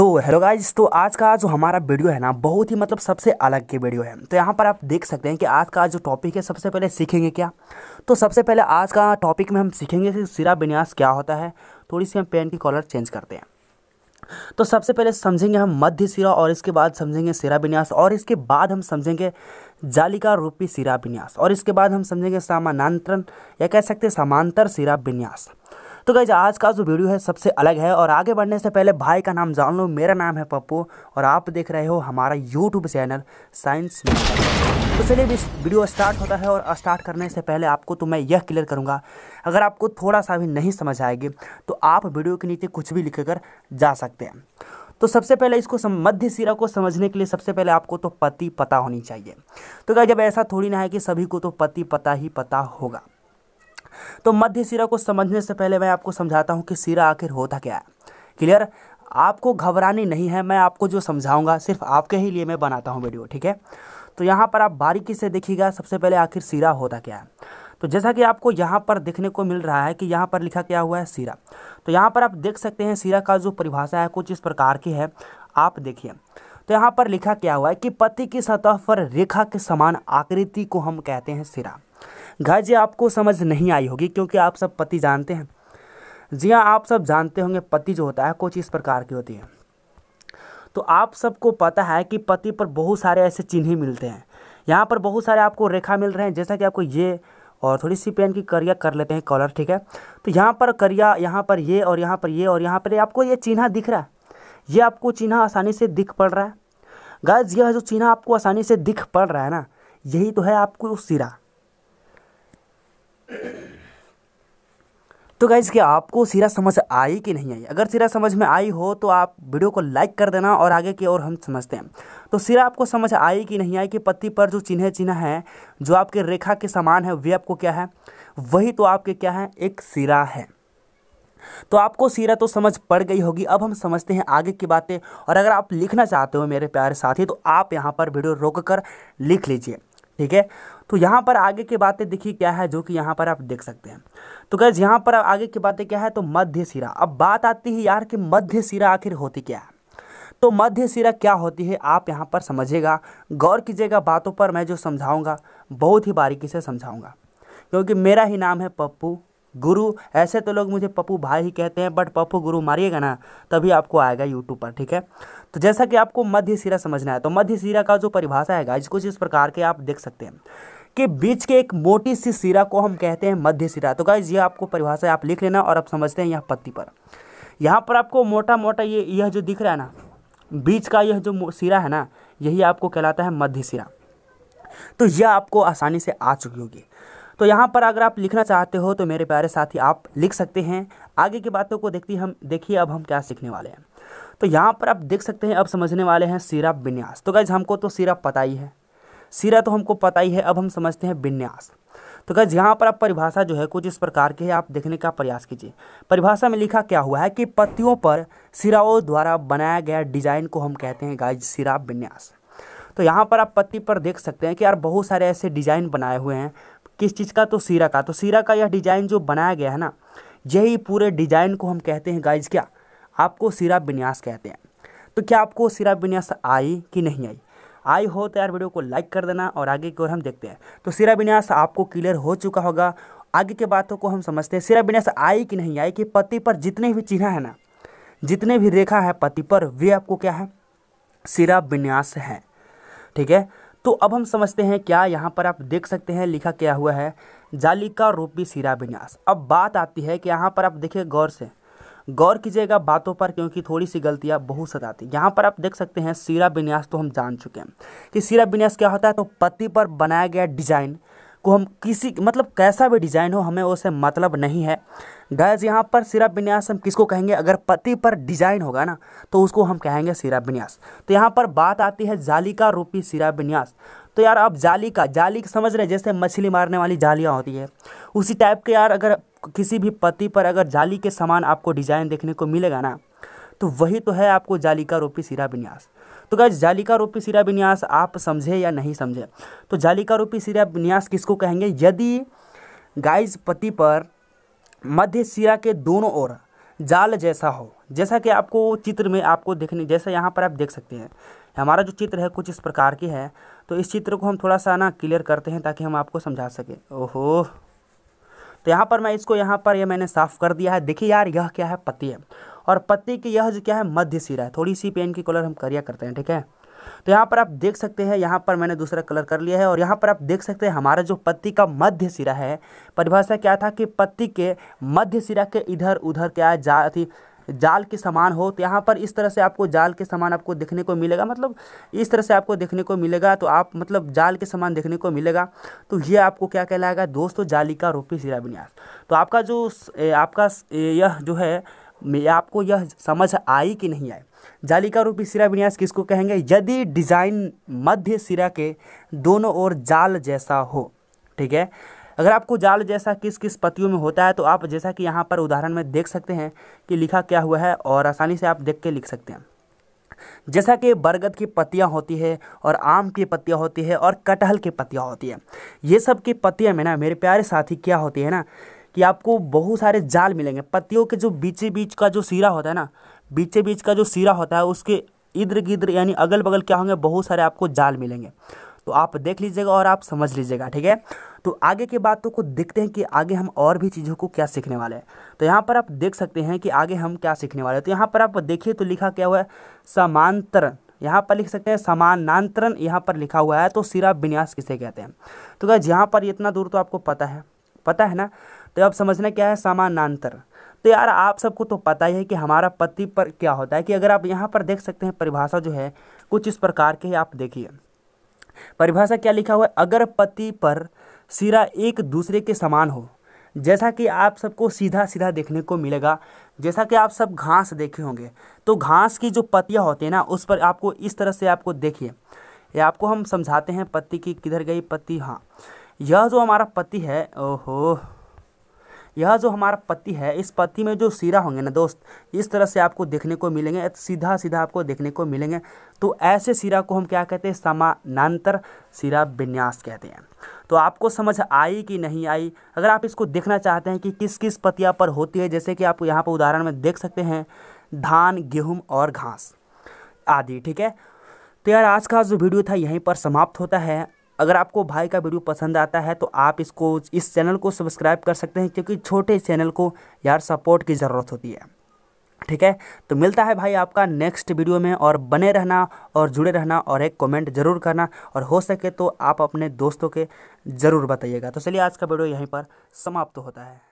तो hello guys तो आज का जो हमारा वीडियो है ना बहुत ही मतलब सबसे अलग की वीडियो है तो यहाँ पर आप देख सकते हैं कि आज का जो टॉपिक है सबसे पहले सीखेंगे क्या तो सबसे पहले आज का टॉपिक में हम सीखेंगे कि सिरा विन्यास क्या होता है थोड़ी सी हम पेन की कॉलर चेंज करते हैं तो सबसे पहले समझेंगे हम मध्य सिरा और इसके बाद समझेंगे सिरा विन्यास और इसके बाद हम समझेंगे जालिका रूपी सिरा विन्यास और इसके बाद हम समझेंगे सामानांतरण या कह सकते हैं समांतर सिरा विन्यास तो गई आज का जो वीडियो है सबसे अलग है और आगे बढ़ने से पहले भाई का नाम जान लो मेरा नाम है पप्पू और आप देख रहे हो हमारा यूट्यूब चैनल साइंस तो चलिए भी वीडियो स्टार्ट होता है और स्टार्ट करने से पहले आपको तो मैं यह क्लियर करूँगा अगर आपको थोड़ा सा भी नहीं समझ आएगी तो आप वीडियो के नीचे कुछ भी लिख कर जा सकते हैं तो सबसे पहले इसको मध्य सिरा को समझने के लिए सबसे पहले आपको तो पति पता होनी चाहिए तो क्या जब ऐसा थोड़ी ना है कि सभी को तो पति पता ही पता होगा तो मध्य सिरा को समझने से पहले मैं आपको समझाता हूँ कि सिरा आखिर होता क्या है क्लियर आपको घबरानी नहीं है मैं आपको जो समझाऊंगा सिर्फ आपके ही लिए मैं बनाता हूँ वीडियो ठीक है तो यहाँ पर आप बारीकी से देखिएगा सबसे पहले आखिर सिरा होता क्या है तो जैसा कि आपको यहाँ पर देखने को मिल रहा है कि यहाँ पर लिखा क्या हुआ है सिरा तो यहाँ पर आप देख सकते हैं सिरा का जो परिभाषा है कुछ इस प्रकार की है आप देखिए तो यहाँ पर लिखा क्या हुआ है कि पति की सतह पर रेखा के समान आकृति को हम कहते हैं सिरा गाय ये आपको समझ नहीं आई होगी क्योंकि आप सब पति जानते हैं जी हाँ आप सब जानते होंगे पति जो होता है कुछ इस प्रकार की होती है तो आप सबको पता है कि पति पर बहुत सारे ऐसे चिन्ह मिलते हैं यहाँ पर बहुत सारे आपको रेखा मिल रहे हैं जैसा कि आपको ये और थोड़ी सी पेन की करिया कर लेते हैं कॉलर ठीक है तो यहाँ पर करिया यहाँ पर ये और यहाँ पर ये और यहाँ पर ये आपको ये चिन्ह दिख रहा है ये आपको चिन्ह आसानी से दिख पड़ रहा है गाइज यह जो चिन्ह आपको आसानी से दिख पड़ रहा है ना यही तो है आपको उस सिरा तो गाइज़ क्या आपको सीरा समझ आई कि नहीं आई अगर सीरा समझ में आई हो तो आप वीडियो को लाइक कर देना और आगे की ओर हम समझते हैं तो सीरा आपको समझ आई कि नहीं आई कि पत्ती पर जो चिन्ह चिन्ह है जो आपके रेखा के समान है वे आपको क्या है वही तो आपके क्या है एक सिरा है तो आपको सीरा तो समझ पड़ गई होगी अब हम समझते हैं आगे की बातें और अगर आप लिखना चाहते हो मेरे प्यारे साथी तो आप यहाँ पर वीडियो रोक कर लिख लीजिए ठीक है तो यहाँ पर आगे की बातें देखिए क्या है जो कि यहाँ पर आप देख सकते हैं तो गैज यहाँ पर आगे की बातें क्या है तो मध्य सिरा अब बात आती है यार कि मध्य सिरा आखिर होती क्या है तो मध्य सिरा क्या होती है आप यहाँ पर समझिएगा गौर कीजिएगा बातों पर मैं जो समझाऊँगा बहुत ही बारीकी से समझाऊँगा क्योंकि मेरा ही नाम है पप्पू गुरु ऐसे तो लोग मुझे पप्पू भाई ही कहते हैं बट पप्पू गुरु मारिएगा ना तभी आपको आएगा यूट्यूब पर ठीक है तो जैसा कि आपको मध्य सिरा समझना है तो मध्य सिरा का जो परिभाषा है गाइज कुछ इस प्रकार के आप देख सकते हैं कि बीच के एक मोटी सी सिरा को हम कहते हैं मध्य सिरा तो गाइज ये आपको परिभाषा आप लिख लेना और आप समझते हैं यहाँ पत्ती पर यहाँ पर आपको मोटा मोटा ये यह जो दिख रहा है ना बीच का यह जो सिरा है ना यही आपको कहलाता है मध्य सिरा तो यह आपको आसानी से आ चुकी होगी तो यहाँ पर अगर आप लिखना चाहते हो तो मेरे प्यारे साथी आप लिख सकते हैं आगे की बातों को देखती हम देखिए अब हम क्या सीखने वाले हैं तो यहाँ पर आप देख सकते हैं अब समझने वाले हैं सिरा विन्यास तो गैज हमको तो सिरा पता ही है सिरा तो हमको पता ही है अब हम समझते हैं विन्यास तो गैज यहाँ पर आप परिभाषा जो है कुछ इस प्रकार की है आप देखने का प्रयास कीजिए परिभाषा में लिखा क्या हुआ है कि पत्तियों पर सिराओं द्वारा बनाया गया डिजाइन को हम कहते हैं गाइज सिरा विन्यास तो यहाँ पर आप पत्ती पर देख सकते हैं कि यार बहुत सारे ऐसे डिज़ाइन बनाए हुए हैं किस चीज़ का तो सीरा का तो सीरा का यह डिज़ाइन जो बनाया गया है ना यही पूरे डिज़ाइन को हम कहते हैं गाइज क्या आपको सिरा विन्यास कहते हैं तो क्या आपको सिरा विन्यास आई कि नहीं आई आई हो तो यार वीडियो को लाइक कर देना और आगे की ओर हम देखते हैं तो सिरा विन्यास आपको क्लियर हो चुका होगा आगे के बातों को हम समझते हैं सिरा विन्यास आई कि नहीं आई कि पति पर जितने भी चिन्ह है ना जितने भी रेखा है पति पर वे आपको क्या है सिरा विन्यास है ठीक है तो अब हम समझते हैं क्या यहाँ पर आप देख सकते हैं लिखा क्या हुआ है जालिका रूपी सिरा विन्यास अब बात आती है कि यहाँ पर आप देखिए गौर से गौर कीजिएगा बातों पर क्योंकि थोड़ी सी गलतियाँ बहुत सताती यहाँ पर आप देख सकते हैं सिरा विन्यास तो हम जान चुके हैं कि सिरा विन्यास क्या होता है तो पत्ती पर बनाया गया डिजाइन को हम किसी मतलब कैसा भी डिज़ाइन हो हमें उसे मतलब नहीं है गैज यहाँ पर सिरा विन्यास हम किसको कहेंगे अगर पति पर डिज़ाइन होगा ना तो उसको हम कहेंगे सिरा विन्यास तो यहाँ पर बात आती है जाली का रूपी सिरा विन्यास तो यार आप जाली का जाली समझ रहे हैं जैसे मछली मारने वाली जालियाँ होती है उसी टाइप के यार अगर किसी भी पति पर अगर जाली के समान आपको डिज़ाइन देखने को मिलेगा ना तो वही तो है आपको जाली का रूपी सिरा विन्यास तो गाइज जालिका रूपी सिरा विन्यास आप समझे या नहीं समझे तो जालिका रूपी सिरा विन्यास किसको कहेंगे यदि गाइज पति पर मध्य सिरा के दोनों ओर जाल जैसा हो जैसा कि आपको चित्र में आपको देखने जैसा यहाँ पर आप देख सकते हैं हमारा जो चित्र है कुछ इस प्रकार की है तो इस चित्र को हम थोड़ा सा ना क्लियर करते हैं ताकि हम आपको समझा सकें ओहो तो यहाँ पर मैं इसको यहाँ पर ये यह मैंने साफ़ कर दिया है देखिए यार यह क्या है पति है और पत्ती की यह जो क्या है मध्य सिरा है थोड़ी सी पेन की कलर हम करिया करते हैं ठीक है तो यहाँ पर आप देख सकते हैं यहाँ पर मैंने दूसरा कलर कर लिया है और यहाँ पर आप देख सकते हैं हमारा जो पत्ती का मध्य सिरा है परिभाषा क्या था कि पत्ती के मध्य सिरा के इधर उधर क्या है जाति जाल के समान हो तो यहाँ पर इस तरह से आपको जाल के समान आपको देखने को मिलेगा मतलब इस तरह से आपको देखने को मिलेगा तो आप मतलब जाल के समान देखने को मिलेगा तो ये आपको क्या कहलाएगा दोस्तों जाली का रूपी सिरा विन्यास तो आपका जो आपका यह जो है में आपको यह समझ आई कि नहीं आई जालिका रूपी सिरा विन्यास किसको कहेंगे यदि डिजाइन मध्य सिरा के दोनों ओर जाल जैसा हो ठीक है अगर आपको जाल जैसा किस किस पतियों में होता है तो आप जैसा कि यहाँ पर उदाहरण में देख सकते हैं कि लिखा क्या हुआ है और आसानी से आप देख के लिख सकते हैं जैसा कि बरगद की पत्तियाँ होती है और आम की पत्तियाँ होती है और कटहल की पत्तियाँ होती है ये सब की पत्तियाँ में ना मेरे प्यारे साथी क्या होती है ना कि आपको बहुत सारे जाल मिलेंगे पत्तियों के जो बीचे बीच का जो सीरा होता है ना बीचे बीच का जो सीरा होता है उसके इधर गिद्र यानी अगल बगल क्या होंगे बहुत सारे आपको जाल मिलेंगे तो आप देख लीजिएगा और आप समझ लीजिएगा ठीक है तो आगे की बातों को देखते हैं कि आगे हम और भी चीज़ों को क्या सीखने वाले हैं तो यहाँ पर आप देख सकते हैं कि आगे हम क्या सीखने वाले हैं तो यहाँ पर आप देखिए तो लिखा क्या हुआ है समांतरण यहाँ पर लिख सकते हैं समानांतरण यहाँ पर लिखा हुआ है तो सिरा विन्यास किसे कहते हैं तो क्या यहाँ पर इतना दूर तो आपको पता है पता है ना तो अब समझना क्या है समानांतर तो यार आप सबको तो पता ही है कि हमारा पति पर क्या होता है कि अगर आप यहाँ पर देख सकते हैं परिभाषा जो है कुछ इस प्रकार के आप देखिए परिभाषा क्या लिखा हुआ है अगर पति पर सिरा एक दूसरे के समान हो जैसा कि आप सबको सीधा सीधा देखने को मिलेगा जैसा कि आप सब घास देखे होंगे तो घास की जो पत्तियाँ होती हैं ना उस पर आपको इस तरह से आपको देखिए ये आपको हम समझाते हैं पत्ती की किधर गई पत्ती हाँ यह जो हमारा पति है ओहो यह जो हमारा पत्ती है इस पत्ती में जो सीरा होंगे ना दोस्त इस तरह से आपको देखने को मिलेंगे सीधा सीधा आपको देखने को मिलेंगे तो ऐसे सिरा को हम क्या कहते हैं समानांतर सिरा विन्यास कहते हैं तो आपको समझ आई कि नहीं आई अगर आप इसको देखना चाहते हैं कि किस किस पतिया पर होती है जैसे कि आप यहाँ पर उदाहरण में देख सकते हैं धान गेहूँ और घास आदि ठीक है तो यार आज का जो वीडियो था यहीं पर समाप्त होता है अगर आपको भाई का वीडियो पसंद आता है तो आप इसको इस चैनल को सब्सक्राइब कर सकते हैं क्योंकि छोटे चैनल को यार सपोर्ट की ज़रूरत होती है ठीक है तो मिलता है भाई आपका नेक्स्ट वीडियो में और बने रहना और जुड़े रहना और एक कमेंट ज़रूर करना और हो सके तो आप अपने दोस्तों के ज़रूर बताइएगा तो चलिए आज का वीडियो यहीं पर समाप्त तो होता है